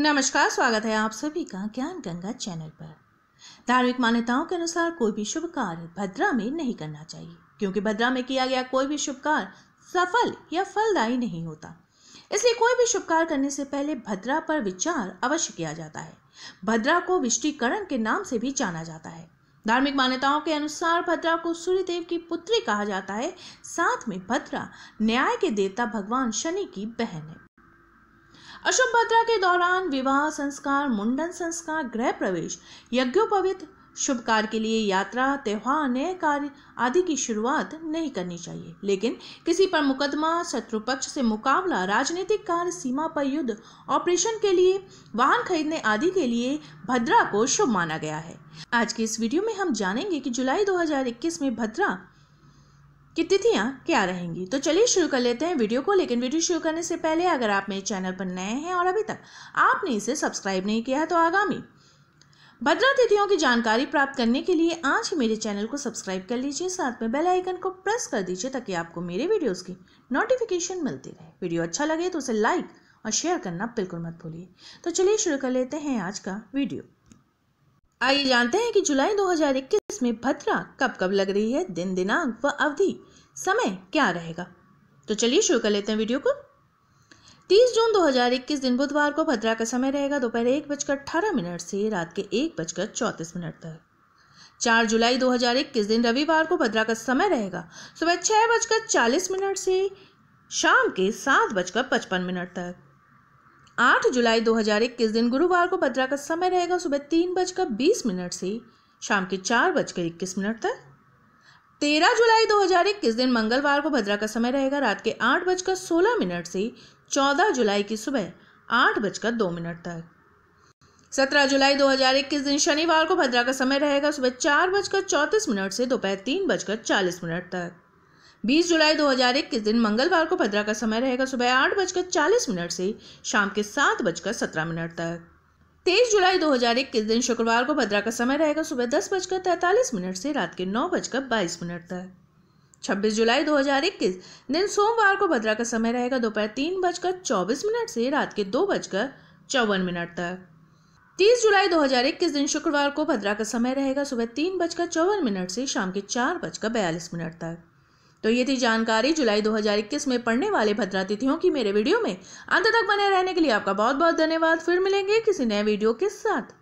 नमस्कार स्वागत है आप सभी का ज्ञान गंगा चैनल पर धार्मिक मान्यताओं के अनुसार कोई भी शुभ कार्य भद्रा में नहीं करना चाहिए क्योंकि भद्रा में किया गया कोई भी शुभ कार्य सफल या फलदायी नहीं होता इसलिए कोई भी शुभ कार्य करने से पहले भद्रा पर विचार अवश्य किया जाता है भद्रा को विष्टिकरण के नाम से भी जाना जाता है धार्मिक मान्यताओं के अनुसार भद्रा को सूर्यदेव की पुत्री कहा जाता है साथ में भद्रा न्याय के देवता भगवान शनि की बहन है अशुभ भद्रा के दौरान विवाह संस्कार मुंडन संस्कार गृह प्रवेश यज्ञोपवित शुभ कार्य के लिए यात्रा त्यौहार नए कार्य आदि की शुरुआत नहीं करनी चाहिए लेकिन किसी पर मुकदमा शत्रु पक्ष से मुकाबला राजनीतिक कार्य सीमा पर युद्ध ऑपरेशन के लिए वाहन खरीदने आदि के लिए भद्रा को शुभ माना गया है आज के इस वीडियो में हम जानेंगे कि जुलाई 2021 में भद्रा कि तिथियाँ क्या रहेंगी तो चलिए शुरू कर लेते हैं वीडियो को लेकिन वीडियो शुरू करने से पहले अगर आप मेरे चैनल पर नए हैं और अभी तक आपने इसे सब्सक्राइब नहीं किया है तो आगामी भद्रा तिथियों की जानकारी प्राप्त करने के लिए आज ही मेरे चैनल को सब्सक्राइब कर लीजिए साथ में बेल आइकन को प्रेस कर दीजिए ताकि आपको मेरे वीडियोस की नोटिफिकेशन मिलती रहे वीडियो अच्छा लगे तो उसे लाइक और शेयर करना बिल्कुल मत भूलिए तो चलिए शुरू कर लेते हैं आज का वीडियो आइए जानते हैं कि जुलाई दो में भद्रा कब कब लग रही है दिन दिनांक व अवधि समय क्या रहेगा तो चलिए शुरू कर लेते हैं वीडियो को 30 जून 2021 दिन बुधवार को भद्रा का समय रहेगा दोपहर एक बजकर अट्ठारह मिनट से रात के एक बजकर चौंतीस मिनट तक चार जुलाई 2021 दिन रविवार को भद्रा का समय रहेगा सुबह छः बजकर चालीस मिनट से शाम के सात बजकर पचपन मिनट तक आठ जुलाई 2021 दिन गुरुवार को भद्रा का समय रहेगा सुबह तीन बजकर बीस मिनट से शाम के चार बजकर इक्कीस मिनट तक तेरह जुलाई इक्कीस दिन मंगलवार को भद्रा का समय रहेगा रात के आठ बजकर सोलह मिनट से चौदह जुलाई की सुबह आठ बजकर दो मिनट तक सत्रह जुलाई इक्कीस दिन शनिवार को भद्रा का समय रहेगा सुबह चार बजकर चौंतीस मिनट से दोपहर तीन बजकर चालीस मिनट तक बीस जुलाई इक्कीस दिन मंगलवार को भद्रा का समय रहेगा सुबह आठ बजकर चालीस मिनट से शाम के सात बजकर सत्रह मिनट तक तेईस जुलाई 2021 दिन शुक्रवार को भद्रा का समय रहेगा सुबह दस बजकर तैंतालीस मिनट से रात के नौ बजकर बाईस मिनट तक छब्बीस जुलाई 2021 दिन सोमवार को भद्रा का समय रहेगा दोपहर तीन बजकर चौबीस मिनट से रात के दो बजकर चौवन मिनट तक तीस जुलाई 2021 दिन शुक्रवार को भद्रा का समय रहेगा सुबह तीन बजकर चौवन मिनट से शाम के चार बजकर बयालीस मिनट तक तो ये थी जानकारी जुलाई 2021 में पढ़ने वाले भद्रा तिथियों की मेरे वीडियो में अंत तक बने रहने के लिए आपका बहुत बहुत धन्यवाद फिर मिलेंगे किसी नए वीडियो के साथ